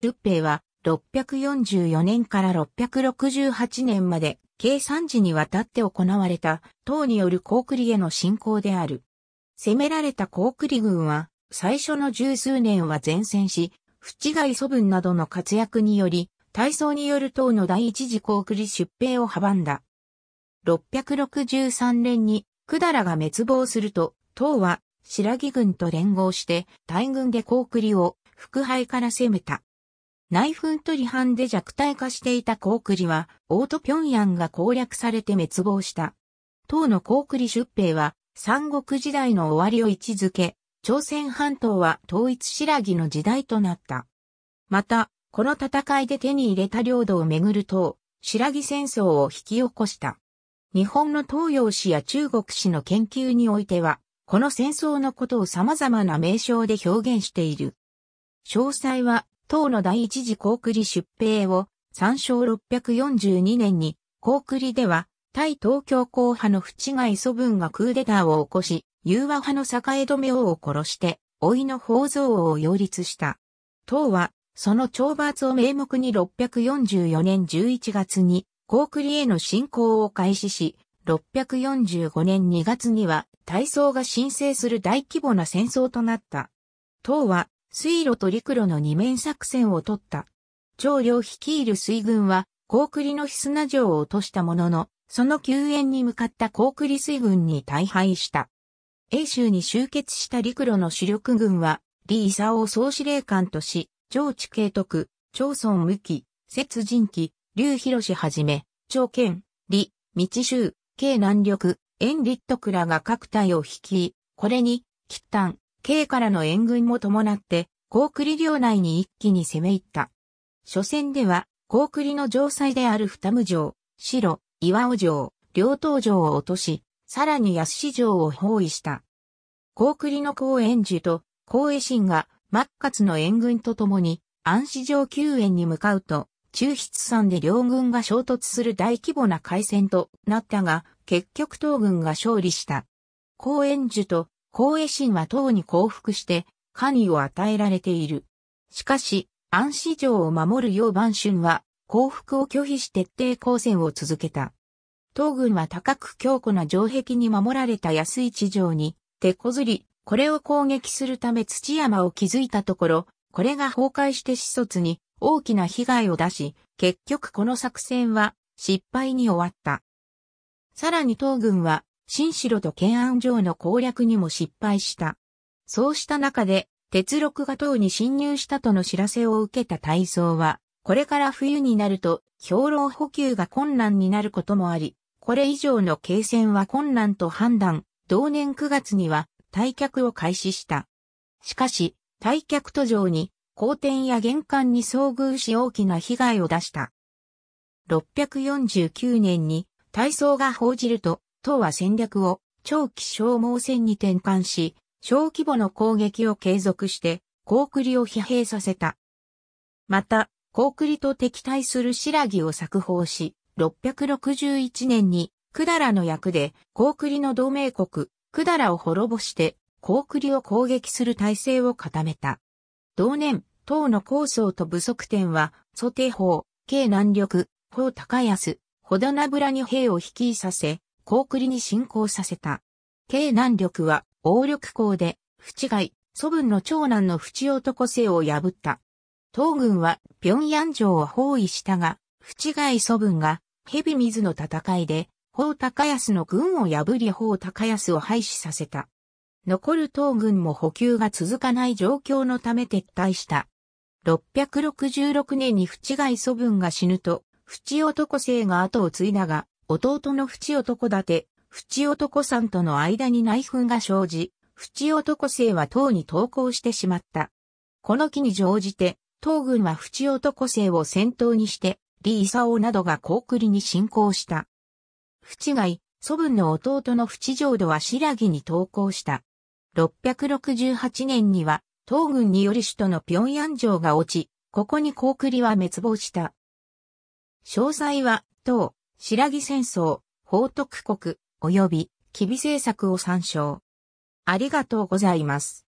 ルッペイは644年から668年まで計3時にわたって行われた党によるコークリへの侵攻である。攻められたコークリ軍は最初の十数年は前線し、淵外祖分などの活躍により、大操による党の第一次コークリ出兵を阻んだ。663年にダラが滅亡すると、党は白木軍と連合して大軍でコークリを腹敗から攻めた。内紛とり反で弱体化していた高栗は、オート平壌が攻略されて滅亡した。唐の高栗出兵は、三国時代の終わりを位置づけ、朝鮮半島は統一白ぎの時代となった。また、この戦いで手に入れた領土をめぐると、白ぎ戦争を引き起こした。日本の東洋史や中国史の研究においては、この戦争のことを様々な名称で表現している。詳細は唐の第一次高栗出兵を、参照642年に、高栗では、対東京公派の淵貝祖文がクーデターを起こし、融和派の栄止め王を殺して、老いの宝蔵王を擁立した。唐は、その懲罰を名目に644年11月に、高栗への侵攻を開始し、645年2月には、大宋が申請する大規模な戦争となった。唐は、水路と陸路の二面作戦を取った。長領率いる水軍は、高栗の必須城を落としたものの、その救援に向かった高栗水軍に大敗した。英州に集結した陸路の主力軍は、李伊佐を総司令官とし、長地慶徳、長孫無期、節人期、劉広氏はじめ、長剣、李、道州、慶南緑、遠立徳らが各隊を率い、これに、吉丹、K からの援軍も伴って、高栗領内に一気に攻め入った。初戦では、高栗の城塞である二無城、白、岩尾城、両東城を落とし、さらに安市城を包囲した。高栗の高円寺と高衛神が、末活の援軍とともに、安市城救援に向かうと、中筆山で両軍が衝突する大規模な海戦となったが、結局東軍が勝利した。高円寺と光栄心は党に降伏して、官位を与えられている。しかし、安市城を守る楊万春は、降伏を拒否し徹底抗戦を続けた。東軍は高く強固な城壁に守られた安市城に、手こずり、これを攻撃するため土山を築いたところ、これが崩壊して始卒に大きな被害を出し、結局この作戦は失敗に終わった。さらに東軍は新城と県安城の攻略にも失敗した。そうした中で、鉄六が塔に侵入したとの知らせを受けた大操は、これから冬になると、兵糧補給が困難になることもあり、これ以上の継戦は困難と判断、同年9月には退却を開始した。しかし、退却途上に、後天や玄関に遭遇し大きな被害を出した。649年に、大操が報じると、党は戦略を長期消耗戦に転換し、小規模の攻撃を継続して、高栗を疲弊させた。また、高栗と敵対する白木を作法し、661年に、百済の役で、高栗の同盟国、百済を滅ぼして、高栗を攻撃する体制を固めた。同年、党の構想と不足点は、蘇帝法、慶南力、法高安、ほ田名村に兵を引きさせ、高栗に侵攻させた。慶南緑は、王緑公で、淵外、祖文の長男の淵男性を破った。東軍は、平壌城を包囲したが、淵外祖文が、蛇水の戦いで、宝高安の軍を破り宝高安を廃止させた。残る東軍も補給が続かない状況のため撤退した。666年に淵外祖文が死ぬと、淵男性が後を継いだが、弟の淵男立、て、淵男さんとの間に内紛が生じ、淵男生は唐に投降してしまった。この機に乗じて、東軍は淵男生を先頭にして、李勲などが高栗に侵攻した。淵外、祖文の弟の淵浄土は白木に投降した。668年には、東軍により首都の平安城が落ち、ここに高栗は滅亡した。詳細は、唐、白木戦争、報徳国、及び、吉備政策を参照。ありがとうございます。